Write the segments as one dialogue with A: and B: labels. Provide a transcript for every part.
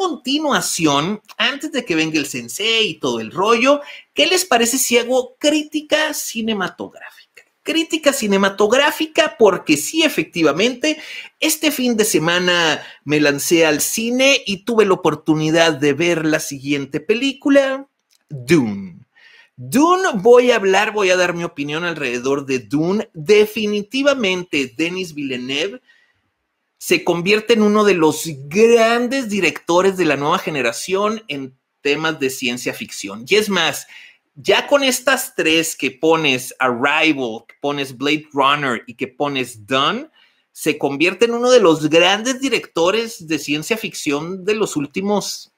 A: continuación, antes de que venga el sensei y todo el rollo, ¿qué les parece si hago crítica cinematográfica? Crítica cinematográfica porque sí, efectivamente, este fin de semana me lancé al cine y tuve la oportunidad de ver la siguiente película, Dune. Dune, voy a hablar, voy a dar mi opinión alrededor de Dune. Definitivamente, Denis Villeneuve se convierte en uno de los grandes directores de la nueva generación en temas de ciencia ficción. Y es más, ya con estas tres que pones Arrival, que pones Blade Runner y que pones Done, se convierte en uno de los grandes directores de ciencia ficción de los últimos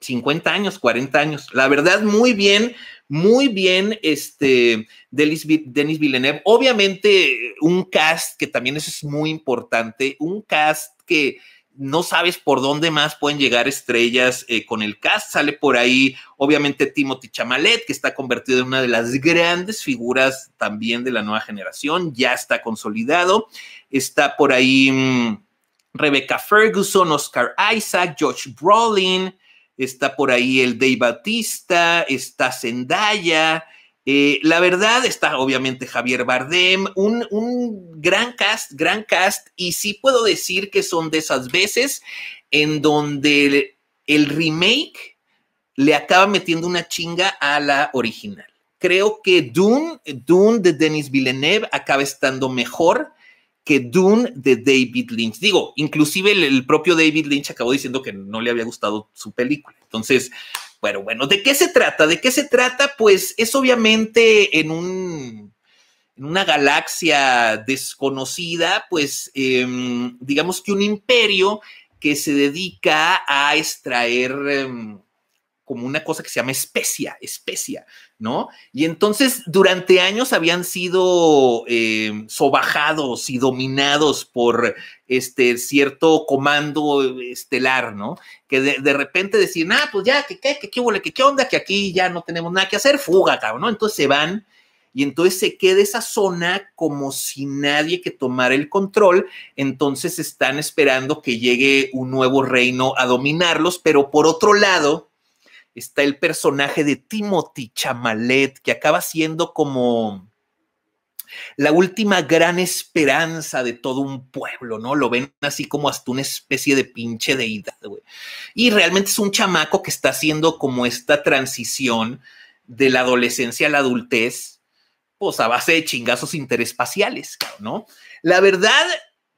A: 50 años, 40 años. La verdad, muy bien muy bien, este, Denis, Denis Villeneuve. Obviamente, un cast que también es muy importante, un cast que no sabes por dónde más pueden llegar estrellas eh, con el cast. Sale por ahí, obviamente, Timothy Chamalet, que está convertido en una de las grandes figuras también de la nueva generación, ya está consolidado. Está por ahí mm, Rebecca Ferguson, Oscar Isaac, George Brolin, está por ahí el Dave Batista, está Zendaya, eh, la verdad está obviamente Javier Bardem, un, gran cast, gran cast, y sí puedo decir que son de esas veces en donde el, el remake le acaba metiendo una chinga a la original. Creo que Dune, Dune de Denis Villeneuve acaba estando mejor que Dune de David Lynch. Digo, inclusive el, propio David Lynch acabó diciendo que no le había gustado su película. Entonces, bueno, bueno, ¿de qué se trata? ¿De qué se trata? Pues es obviamente en un en una galaxia desconocida, pues em, digamos que un imperio que se dedica a extraer em, como una cosa que se llama especia, especia, ¿no? Y entonces durante años habían sido eh, sobajados y dominados por este cierto comando estelar, ¿no? Que de, repente decían, ah, pues ya, qué qué, qué, qué onda, que aquí ya no tenemos nada que hacer, fuga, cabrón, ¿no? Entonces se van y entonces se queda esa zona como si nadie que tomar el control, entonces están esperando que llegue un nuevo reino a dominarlos, pero por otro lado, está el personaje de Timothy Chamalet, que acaba siendo como la última gran esperanza de todo un pueblo, ¿no? Lo ven así como hasta una especie de pinche deidad, güey. Y realmente es un chamaco que está haciendo como esta transición de la adolescencia a la adultez, pues a base de chingazos interespaciales, ¿no? La verdad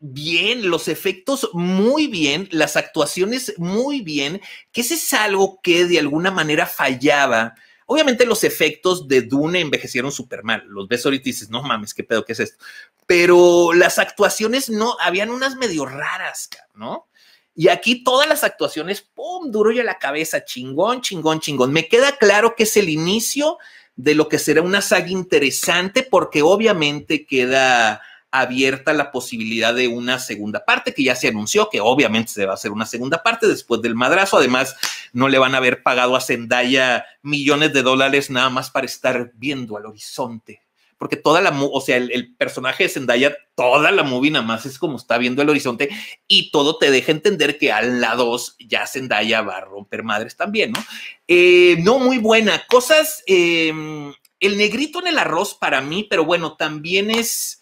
A: bien, los efectos muy bien, las actuaciones muy bien, que ese es algo que de alguna manera fallaba. Obviamente los efectos de Dune envejecieron súper mal. Los ves ahorita y dices, no mames, qué pedo, qué es esto. Pero las actuaciones no, habían unas medio raras, ¿no? Y aquí todas las actuaciones, ¡pum! Duro ya la cabeza, chingón, chingón, chingón. Me queda claro que es el inicio de lo que será una saga interesante porque obviamente queda abierta la posibilidad de una segunda parte, que ya se anunció que obviamente se va a hacer una segunda parte después del madrazo. Además, no le van a haber pagado a Zendaya millones de dólares nada más para estar viendo al horizonte. Porque toda la, o sea, el, personaje de Zendaya, toda la movie nada más es como está viendo el horizonte y todo te deja entender que al lado ya Zendaya va a romper madres también, ¿no? Eh, no muy buena. Cosas, eh, el negrito en el arroz para mí, pero bueno, también es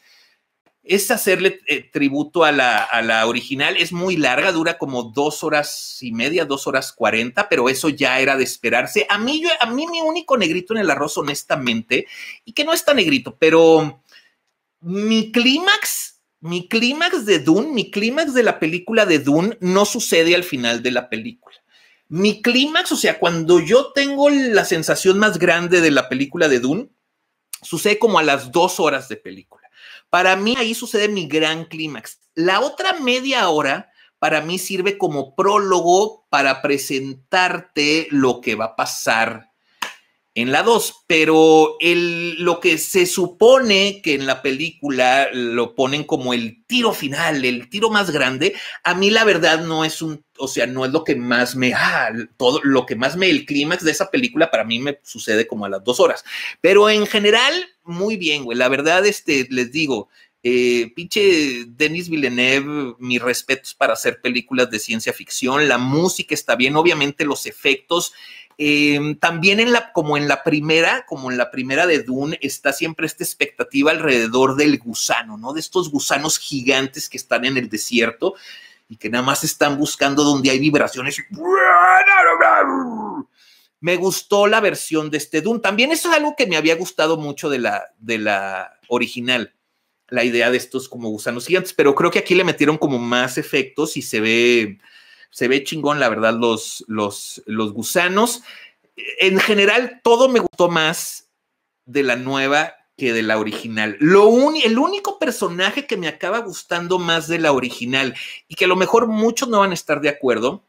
A: es hacerle eh, tributo a la, original. Es muy larga, dura como dos horas y media, dos horas cuarenta, pero eso ya era de esperarse. A mí, yo, a mí mi único negrito en el arroz, honestamente, y que no está negrito, pero mi clímax, mi clímax de Dune, mi clímax de la película de Dune no sucede al final de la película. Mi clímax, o sea, cuando yo tengo la sensación más grande de la película de Dune, sucede como a las dos horas de película para mí ahí sucede mi gran clímax. La otra media hora para mí sirve como prólogo para presentarte lo que va a pasar en la 2, pero el, lo que se supone que en la película lo ponen como el tiro final, el tiro más grande, a mí la verdad no es un, o sea, no es lo que más me, ah, todo lo que más me, el clímax de esa película para mí me sucede como a las dos horas, pero en general, muy bien, güey, la verdad, este, les digo, eh, pinche Denis Villeneuve, mis respetos para hacer películas de ciencia ficción, la música está bien, obviamente los efectos. Em, también en la, como en la primera, como en la primera de Dune, está siempre esta expectativa alrededor del gusano, ¿no? De estos gusanos gigantes que están en el desierto y que nada más están buscando donde hay vibraciones. Me gustó la versión de este Dune. También eso es algo que me había gustado mucho de la, de la original la idea de estos como gusanos gigantes, pero creo que aquí le metieron como más efectos y se ve, se ve chingón, la verdad, los, los, los gusanos. En general, todo me gustó más de la nueva que de la original. Lo el único personaje que me acaba gustando más de la original y que a lo mejor muchos no van a estar de acuerdo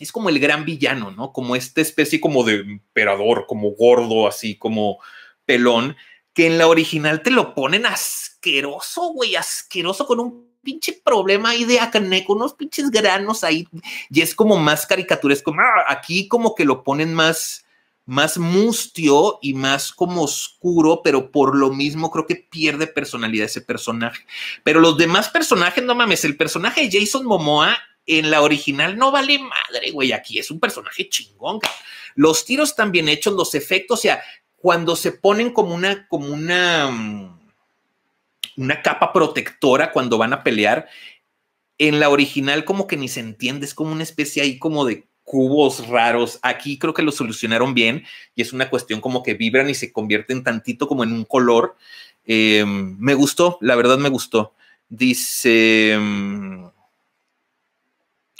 A: es como el gran villano, ¿no? Como esta especie como de emperador, como gordo, así como pelón, que en la original te lo ponen asqueroso, güey, asqueroso con un pinche problema ahí de acné, con unos pinches granos ahí, y es como más caricaturesco. Aquí como que lo ponen más, más mustio y más como oscuro, pero por lo mismo creo que pierde personalidad ese personaje. Pero los demás personajes, no mames, el personaje de Jason Momoa en la original no vale madre, güey. Aquí es un personaje chingón. Los tiros están bien hechos, los efectos, o sea, cuando se ponen como una, como una, una capa protectora cuando van a pelear, en la original como que ni se entiende, es como una especie ahí como de cubos raros. Aquí creo que lo solucionaron bien y es una cuestión como que vibran y se convierten tantito como en un color. Em, me gustó, la verdad me gustó. Dice, em,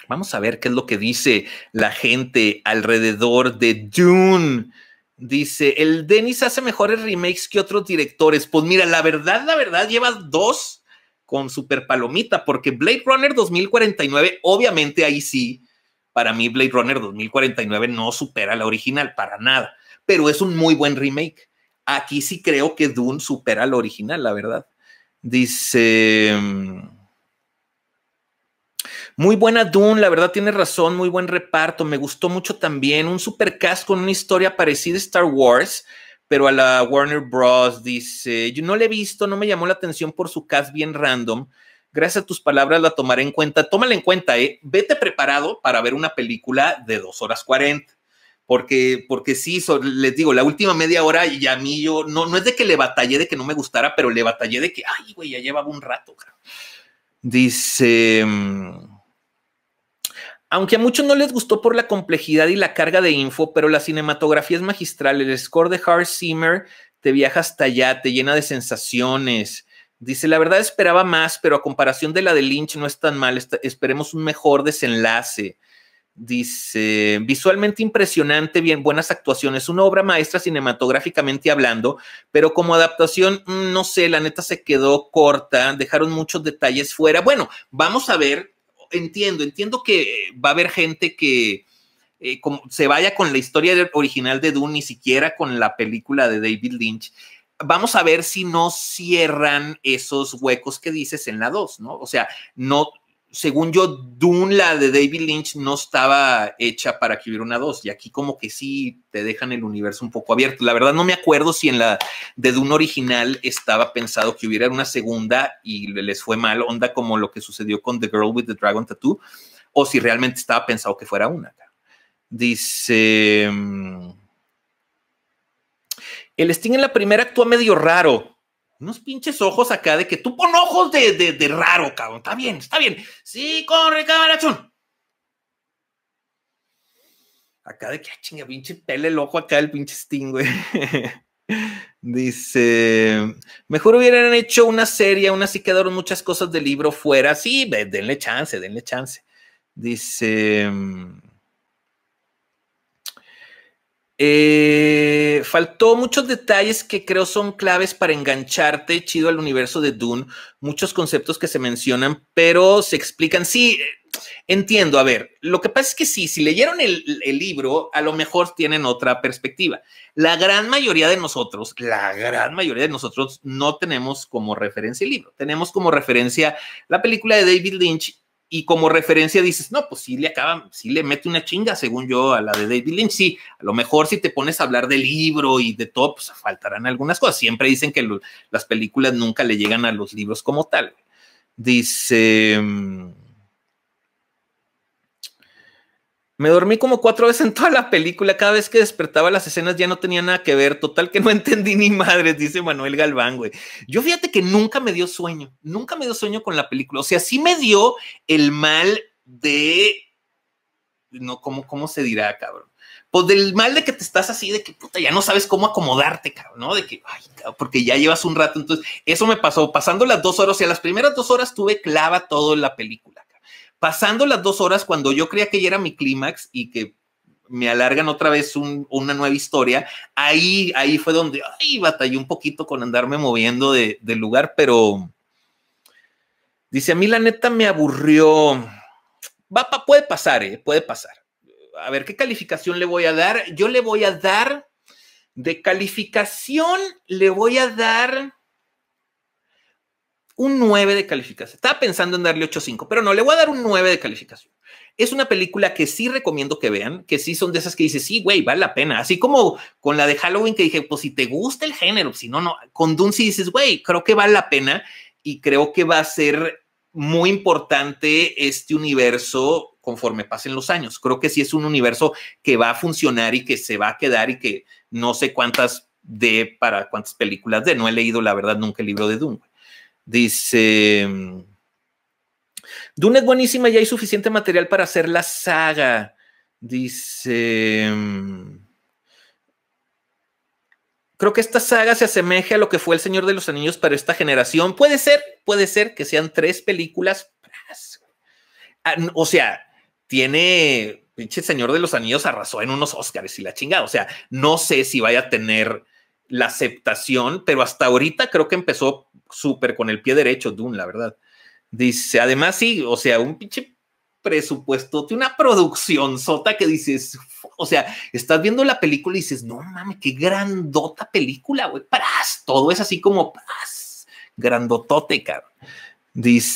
A: vamos a ver qué es lo que dice la gente alrededor de Dune. Dice, el Dennis hace mejores remakes que otros directores. Pues mira, la verdad, la verdad, lleva dos con Super Palomita, porque Blade Runner 2049, obviamente ahí sí, para mí Blade Runner 2049 no supera la original para nada, pero es un muy buen remake. Aquí sí creo que Dune supera la original, la verdad. Dice... Muy buena Dune, la verdad tiene razón, muy buen reparto, me gustó mucho también. Un super cast con una historia parecida a Star Wars, pero a la Warner Bros. dice, yo no la he visto, no me llamó la atención por su cast bien random. Gracias a tus palabras la tomaré en cuenta. Tómala en cuenta, ¿eh? Vete preparado para ver una película de 2 horas 40. Porque, porque sí, les digo, la última media hora y a mí yo, no, no es de que le batallé de que no me gustara, pero le batallé de que, ay, güey, ya llevaba un rato. Cara. Dice... Mm, aunque a muchos no les gustó por la complejidad y la carga de info, pero la cinematografía es magistral. El score de Hart Zimmer te viaja hasta allá, te llena de sensaciones. Dice, la verdad esperaba más, pero a comparación de la de Lynch no es tan mal. esperemos un mejor desenlace. Dice, visualmente impresionante, bien, buenas actuaciones, una obra maestra cinematográficamente hablando, pero como adaptación, mm, no sé, la neta se quedó corta, dejaron muchos detalles fuera. Bueno, vamos a ver entiendo, entiendo que va a haber gente que eh, como se vaya con la historia original de Dune, ni siquiera con la película de David Lynch. Vamos a ver si no cierran esos huecos que dices en la 2, ¿no? O sea, no, según yo, Dune, la de David Lynch, no estaba hecha para que hubiera una 2. Y aquí como que sí te dejan el universo un poco abierto. La verdad no me acuerdo si en la de Dune original estaba pensado que hubiera una segunda y les fue mal, onda como lo que sucedió con The Girl with the Dragon Tattoo, o si realmente estaba pensado que fuera una. Dice... Mm, el Sting en la primera actúa medio raro unos pinches ojos acá de que tú pon ojos de, raro, cabrón. Está bien, está bien. Sí, corre, cabrachón. Acá de que, ah, chinga, pinche pele el ojo acá el pinche Sting, güey. Dice, mejor hubieran hecho una serie, aún así quedaron muchas cosas del libro fuera. Sí, denle chance, denle chance. Dice, eh, faltó muchos detalles que creo son claves para engancharte chido al universo de Dune. Muchos conceptos que se mencionan, pero se explican. Sí, eh, entiendo. A ver, lo que pasa es que sí, si leyeron el, el libro, a lo mejor tienen otra perspectiva. La gran mayoría de nosotros, la gran mayoría de nosotros no tenemos como referencia el libro. Tenemos como referencia la película de David Lynch y como referencia dices, no, pues sí le acaban, sí le mete una chinga, según yo, a la de David Lynch. Sí, a lo mejor si te pones a hablar del libro y de todo, pues faltarán algunas cosas. Siempre dicen que las películas nunca le llegan a los libros como tal. Dice. Mm, Me dormí como cuatro veces en toda la película. Cada vez que despertaba las escenas ya no tenía nada que ver. Total que no entendí ni madres, dice Manuel Galván, güey. Yo fíjate que nunca me dio sueño. Nunca me dio sueño con la película. O sea, sí me dio el mal de... No, ¿cómo, cómo se dirá, cabrón? Pues del mal de que te estás así, de que puta, ya no sabes cómo acomodarte, cabrón, ¿no? De que, porque ya llevas un rato. Entonces, eso me pasó. Pasando las dos horas, o sea, las primeras dos horas tuve clava todo en la película pasando las dos horas cuando yo creía que ya era mi clímax y que me alargan otra vez una nueva historia, ahí, ahí fue donde ay, batallé un poquito con andarme moviendo de, lugar, pero dice, a mí la neta me aburrió. Va, puede pasar, eh, puede pasar. A ver, ¿qué calificación le voy a dar? Yo le voy a dar, de calificación le voy a dar un 9 de calificación. Estaba pensando en darle 8.5, pero no, le voy a dar un 9 de calificación. Es una película que sí recomiendo que vean, que sí son de esas que dices, sí, güey, vale la pena. Así como con la de Halloween que dije, pues si te gusta el género, si no, no. Con Dune sí dices, güey, creo que vale la pena y creo que va a ser muy importante este universo conforme pasen los años. Creo que sí es un universo que va a funcionar y que se va a quedar y que no sé cuántas de para cuántas películas de. No he leído, la verdad, nunca el libro de Dune. Dice, mm, Dune es buenísima y hay suficiente material para hacer la saga. Dice, mm, creo que esta saga se asemeja a lo que fue El Señor de los Anillos para esta generación. Puede ser, puede ser que sean tres películas. Ah, o sea, tiene, pinche Señor de los Anillos arrasó en unos Oscars y la chingada. O sea, no sé si vaya a tener la aceptación, pero hasta ahorita creo que empezó súper con el pie derecho Dune, la verdad. Dice, además sí, o sea, un pinche presupuesto, una producción sota que dices, o sea, estás viendo la película y dices, no mames, qué grandota película, güey, pras, todo es así como grandotote, Dice,